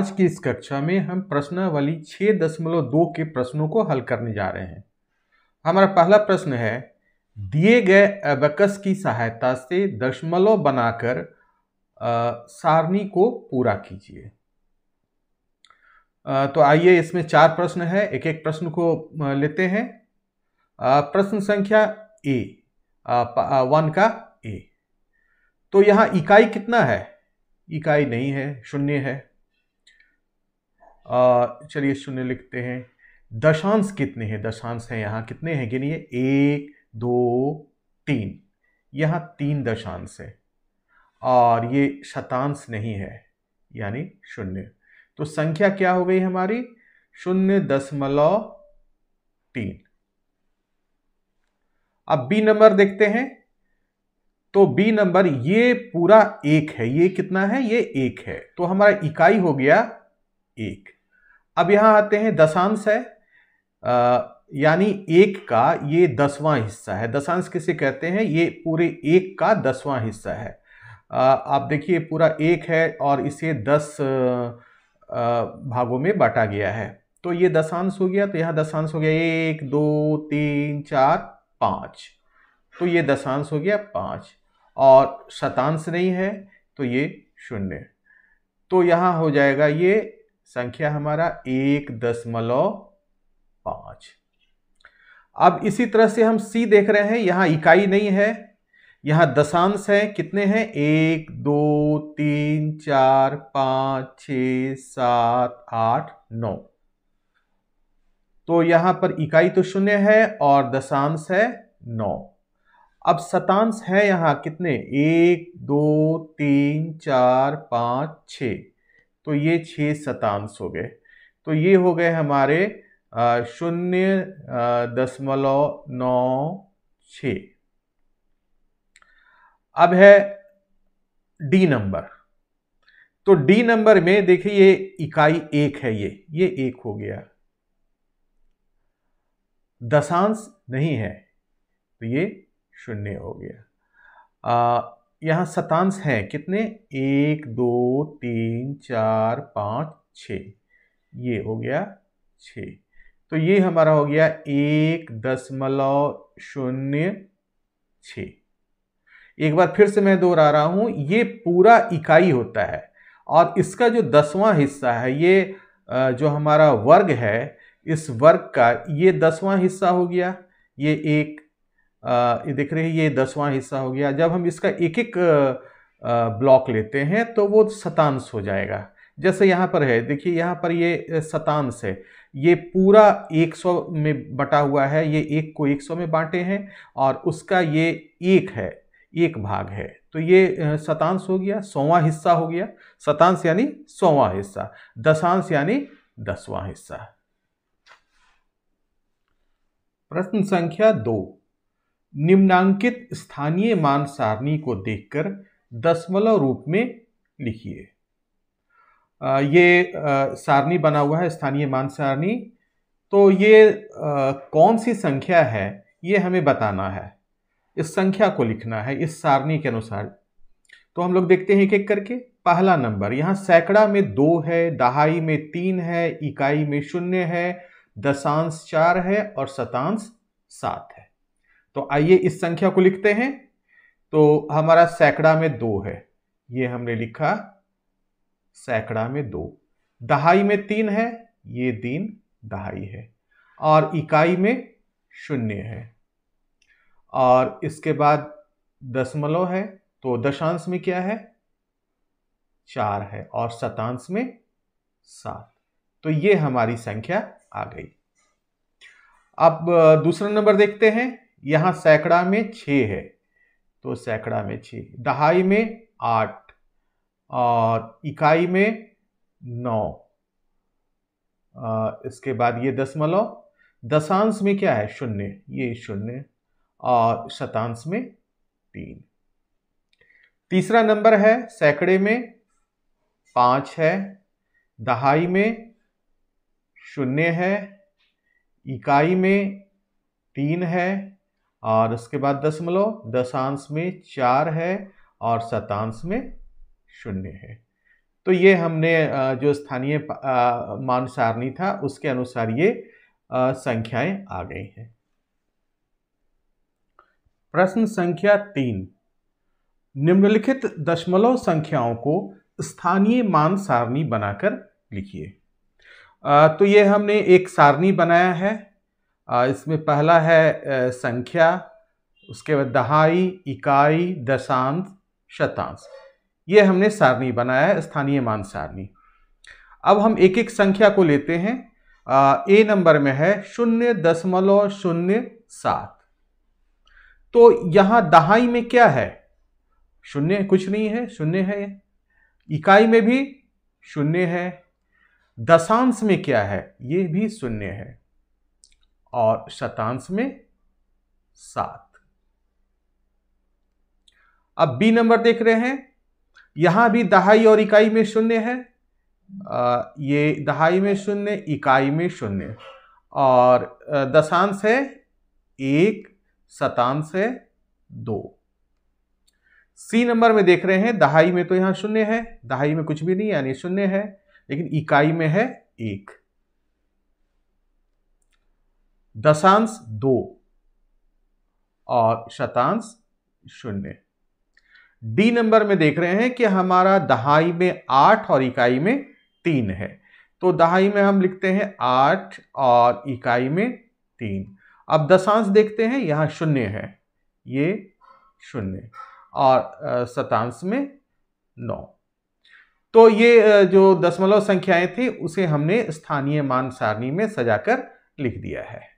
आज की इस कक्षा में हम प्रश्नावली छः दशमलव दो के प्रश्नों को हल करने जा रहे हैं हमारा पहला प्रश्न है दिए गए अबकस की सहायता से दशमलव बनाकर सारणी को पूरा कीजिए तो आइए इसमें चार प्रश्न है एक एक प्रश्न को लेते हैं प्रश्न संख्या ए वन का ए तो यहाँ इकाई कितना है इकाई नहीं है शून्य है चलिए शून्य लिखते हैं दशांश कितने हैं दशांश हैं यहाँ कितने हैं गिनिए एक दो तीन यहाँ तीन दशांश है और ये शतांश नहीं है यानी शून्य तो संख्या क्या हो गई हमारी शून्य दशमलव तीन अब बी नंबर देखते हैं तो बी नंबर ये पूरा एक है ये कितना है ये एक है तो हमारा इकाई हो गया एक अब यहाँ आते हैं दशांश है यानी एक का ये दसवां हिस्सा है दशांश किसे कहते हैं ये पूरे एक का दसवां हिस्सा है आ, आप देखिए पूरा एक है और इसे दस भागों में बांटा गया है तो ये दशांश हो गया तो यहाँ दशांश हो गया एक दो तीन चार पाँच तो ये दशांश हो गया पाँच और शतांश नहीं है तो ये शून्य तो यहाँ हो जाएगा ये संख्या हमारा एक दशमलव पांच अब इसी तरह से हम सी देख रहे हैं यहां इकाई नहीं है यहां दशांश है कितने हैं एक दो तीन चार पांच छ सात आठ नौ तो यहां पर इकाई तो शून्य है और दशांश है नौ अब शतांश है यहाँ कितने एक दो तीन चार पांच छ तो ये छः शतांश हो गए तो ये हो गए हमारे शून्य दशमलव नौ छ अब है डी नंबर तो डी नंबर में देखिए ये इकाई एक है ये ये एक हो गया दशांश नहीं है तो ये शून्य हो गया यहाँ शतांश है कितने एक दो तीन चार पाँच छ ये हो गया छ तो ये हमारा हो गया एक दशमलव शून्य छ एक बार फिर से मैं दोहरा रहा हूँ ये पूरा इकाई होता है और इसका जो दसवां हिस्सा है ये जो हमारा वर्ग है इस वर्ग का ये दसवां हिस्सा हो गया ये एक ये देख रहे हैं ये दसवां हिस्सा हो गया जब हम इसका एक एक ब्लॉक लेते हैं तो वो शतांश हो जाएगा जैसे यहाँ पर है देखिए यहाँ पर ये शतांश है ये पूरा 100 में बटा हुआ है ये एक को 100 में बांटे हैं और उसका ये एक है एक भाग है तो ये शतांश हो गया सौवा हिस्सा हो गया शतांश यानी सौवा हिस्सा दशांश यानी दसवां हिस्सा प्रश्न संख्या दो निम्नांकित स्थानीय मान सारणी को देखकर दशमलव रूप में लिखिए ये सारणी बना हुआ है स्थानीय मान सारणी तो ये कौन सी संख्या है ये हमें बताना है इस संख्या को लिखना है इस सारणी के अनुसार तो हम लोग देखते हैं एक एक करके पहला नंबर यहाँ सैकड़ा में दो है दहाई में तीन है इकाई में शून्य है दशांश चार है और शतांश सात है तो आइए इस संख्या को लिखते हैं तो हमारा सैकड़ा में दो है ये हमने लिखा सैकड़ा में दो दहाई में तीन है ये तीन दहाई है और इकाई में शून्य है और इसके बाद दशमलव है तो दशांश में क्या है चार है और शतांश में सात तो ये हमारी संख्या आ गई अब दूसरा नंबर देखते हैं यहाँ सैकड़ा में छ है तो सैकड़ा में छ दहाई में आठ और इकाई में नौ इसके बाद ये दशमलव दशांश में क्या है शून्य ये शून्य और शतांश में तीन तीसरा नंबर है सैकड़े में पाँच है दहाई में शून्य है इकाई में तीन है और उसके बाद दशमलव दशांश में चार है और शतांश में शून्य है तो ये हमने जो स्थानीय मान सारणी था उसके अनुसार ये संख्याएं आ गई हैं प्रश्न संख्या तीन निम्नलिखित दशमलव संख्याओं को स्थानीय मान सारणी बनाकर लिखिए तो ये हमने एक सारणी बनाया है इसमें पहला है संख्या उसके बाद दहाई इकाई दशांश शतांश ये हमने सारणी बनाया है स्थानीय मान सारणी अब हम एक एक संख्या को लेते हैं ए नंबर में है शून्य दशमलव शून्य सात तो यहाँ दहाई में क्या है शून्य कुछ नहीं है शून्य है इकाई में भी शून्य है दशांश में क्या है ये भी शून्य है और शतांश में सात अब बी नंबर देख रहे हैं यहां भी दहाई और इकाई में शून्य है आ, ये दहाई में शून्य इकाई में शून्य और दशांश है एक शतांश है दो सी नंबर में देख रहे हैं दहाई में तो यहां शून्य है दहाई में कुछ भी नहीं यानी शून्य है लेकिन इकाई में है एक दशांश दो और शतांश शून्य डी नंबर में देख रहे हैं कि हमारा दहाई में आठ और इकाई में तीन है तो दहाई में हम लिखते हैं आठ और इकाई में तीन अब दशांश देखते हैं यहां शून्य है ये शून्य और शतांश में नौ तो ये जो दशमलव संख्याएं थी उसे हमने स्थानीय मान सारणी में सजाकर लिख दिया है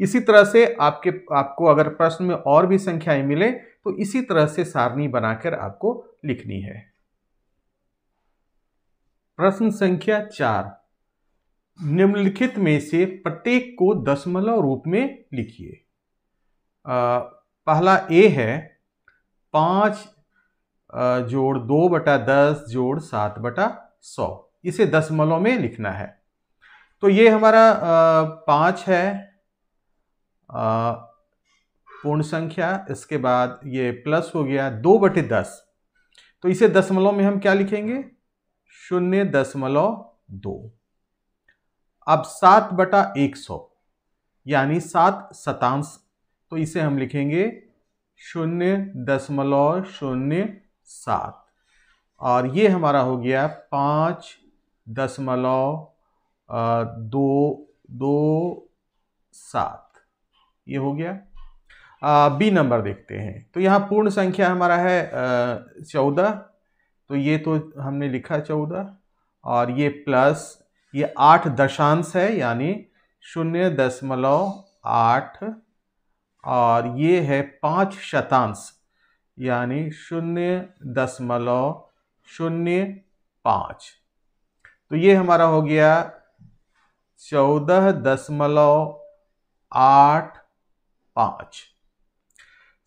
इसी तरह से आपके आपको अगर प्रश्न में और भी संख्याएं मिले तो इसी तरह से सारणी बनाकर आपको लिखनी है प्रश्न संख्या चार निम्नलिखित में से प्रत्येक को दशमलव रूप में लिखिए पहला ए है पांच जोड़ दो बटा दस जोड़ सात बटा सौ इसे दशमलव में लिखना है तो ये हमारा पांच है पूर्ण संख्या इसके बाद ये प्लस हो गया दो बटे दस तो इसे दशमलव में हम क्या लिखेंगे शून्य दशमलव दो अब सात बटा एक सौ यानी सात शतांश तो इसे हम लिखेंगे शून्य दशमलव शून्य सात और ये हमारा हो गया पाँच दशमलव दो दो सात ये हो गया बी नंबर देखते हैं तो यहाँ पूर्ण संख्या हमारा है चौदह तो ये तो हमने लिखा चौदह और ये प्लस ये आठ दशांश है यानी शून्य दशमलव आठ और ये है पाँच शतांश यानी शून्य दशमलव शून्य पाँच तो ये हमारा हो गया चौदह दशमलव आठ पांच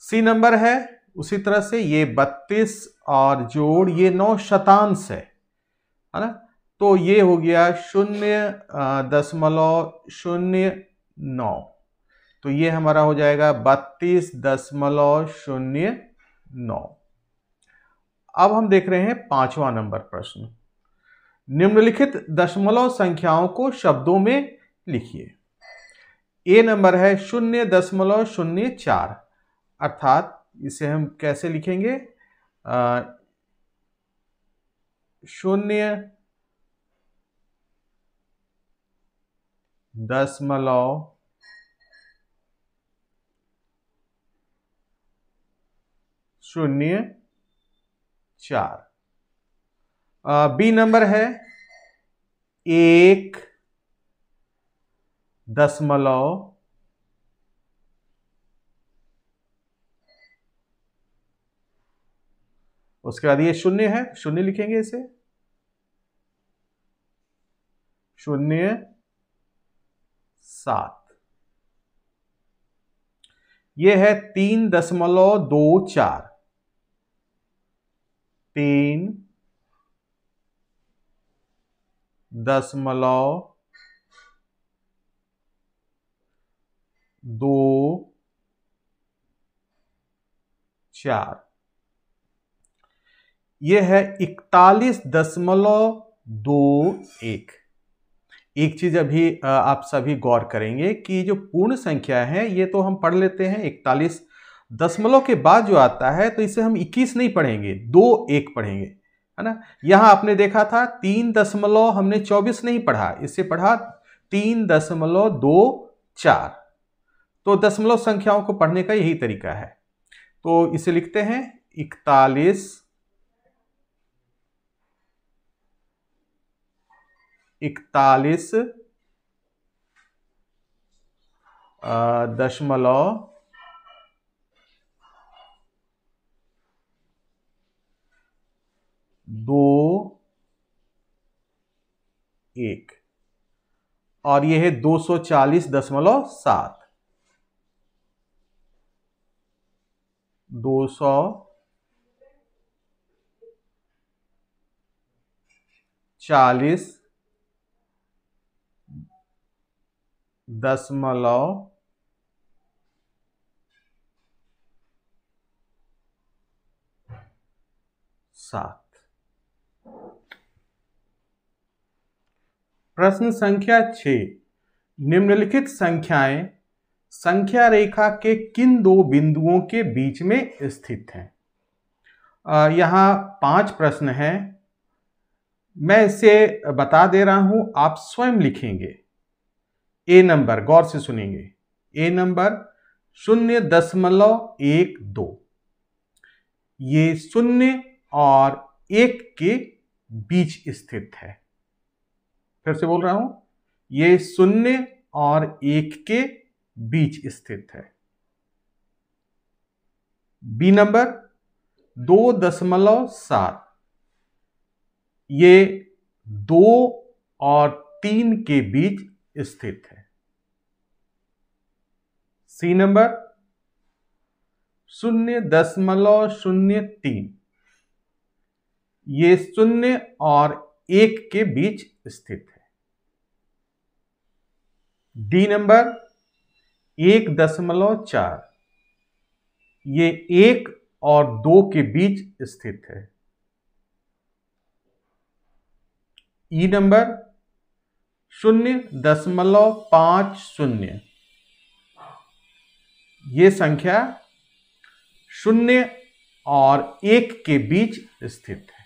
सी नंबर है उसी तरह से ये बत्तीस और जोड़ ये नौ शतांश है है ना तो ये हो गया शून्य दशमलव शून्य नौ तो ये हमारा हो जाएगा बत्तीस दशमलव शून्य नौ अब हम देख रहे हैं पांचवा नंबर प्रश्न निम्नलिखित दशमलव संख्याओं को शब्दों में लिखिए ए नंबर है शून्य दशमलव शून्य चार अर्थात इसे हम कैसे लिखेंगे शून्य दशमलव शून्य चार बी नंबर है एक दशमलव उसके बाद ये शून्य है शून्य लिखेंगे इसे शून्य सात ये है तीन दशमलव दो चार तीन दशमलव दो चार यह है इकतालीस दशमलव दो एक एक चीज अभी आप सभी गौर करेंगे कि जो पूर्ण संख्या है ये तो हम पढ़ लेते हैं इकतालीस दशमलव के बाद जो आता है तो इसे हम इक्कीस नहीं पढ़ेंगे दो एक पढ़ेंगे है ना यहां आपने देखा था तीन दशमलव हमने चौबीस नहीं पढ़ा इससे पढ़ा तीन दशमलव दो चार तो दशमलव संख्याओं को पढ़ने का यही तरीका है तो इसे लिखते हैं इकतालीस इकतालीस दशमलव दो एक और यह है दो सौ चालीस दशमलव सात दो सौ चालीस दशमलव सात प्रश्न संख्या छ निम्नलिखित संख्याएं संख्या रेखा के किन दो बिंदुओं के बीच में स्थित है यहाँ पांच प्रश्न हैं मैं इसे बता दे रहा हूँ आप स्वयं लिखेंगे ए नंबर गौर से सुनेंगे ए नंबर शून्य दशमलव एक दो ये शून्य और एक के बीच स्थित है फिर से बोल रहा हूं ये शून्य और एक के बीच स्थित है बी नंबर दो दशमलव सात ये दो और तीन के बीच स्थित है सी नंबर शून्य दशमलव शून्य तीन ये शून्य और एक के बीच स्थित है डी नंबर एक दशमलव चार ये एक और दो के बीच स्थित है ई e नंबर शून्य दशमलव पांच शून्य ये संख्या शून्य और एक के बीच स्थित है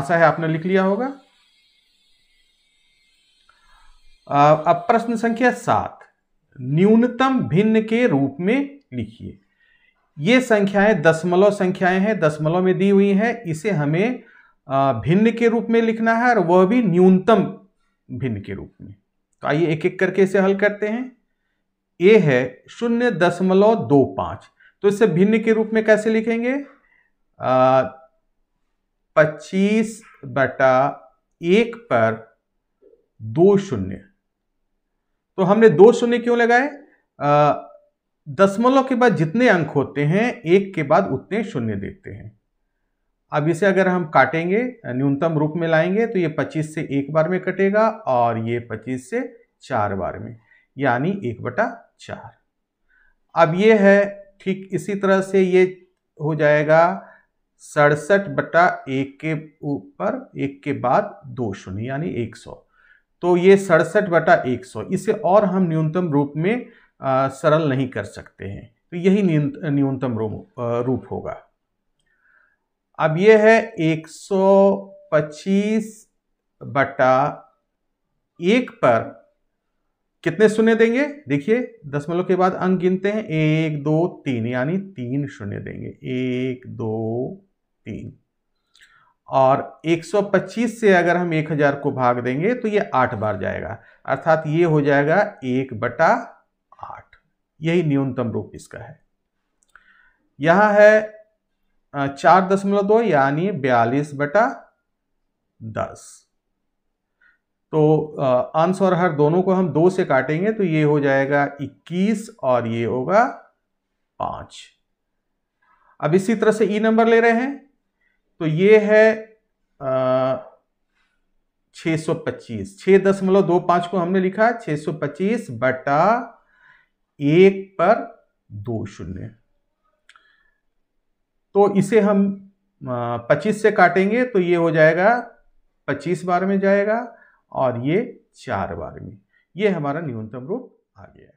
आशा है आपने लिख लिया होगा अब प्रश्न संख्या सात न्यूनतम भिन्न के रूप में लिखिए ये संख्याएं दशमलव संख्याएं हैं दशमलव में दी हुई हैं इसे हमें भिन्न के रूप में लिखना है और वह भी न्यूनतम भिन्न के रूप में तो आइए एक एक करके इसे हल करते हैं ए है शून्य दशमलव दो पाँच तो इसे भिन्न के रूप में कैसे लिखेंगे पच्चीस बटा एक पर दो शून्य तो हमने दो शून्य क्यों लगाए दशमलव के बाद जितने अंक होते हैं एक के बाद उतने शून्य देते हैं अब इसे अगर हम काटेंगे न्यूनतम रूप में लाएंगे तो ये 25 से एक बार में कटेगा और ये 25 से चार बार में यानी एक बटा चार अब ये है ठीक इसी तरह से ये हो जाएगा सड़सठ बटा एक के ऊपर एक के बाद दो शून्य यानी एक सौ तो ये सड़सठ बटा एक सौ इसे और हम न्यूनतम रूप में आ, सरल नहीं कर सकते हैं तो यही न्यूनतम रूप होगा अब ये है 125 बटा एक पर कितने शून्य देंगे देखिए दसमलव के बाद अंक गिनते हैं एक दो तीन यानी तीन शून्य देंगे एक दो तीन और 125 से अगर हम 1000 को भाग देंगे तो ये आठ बार जाएगा अर्थात ये हो जाएगा एक बटा आठ यही न्यूनतम रूप इसका है यहाँ है चार दशमलव दो यानी बयालीस बटा दस तो अंश और हर दोनों को हम दो से काटेंगे तो ये हो जाएगा इक्कीस और ये होगा पांच अब इसी तरह से ई नंबर ले रहे हैं तो ये है छः सौ पच्चीस छः दशमलव दो पाँच को हमने लिखा है छः सौ पच्चीस बटा एक पर दो शून्य तो इसे हम पच्चीस से काटेंगे तो ये हो जाएगा पच्चीस बार में जाएगा और ये चार बार में ये हमारा न्यूनतम रूप आ गया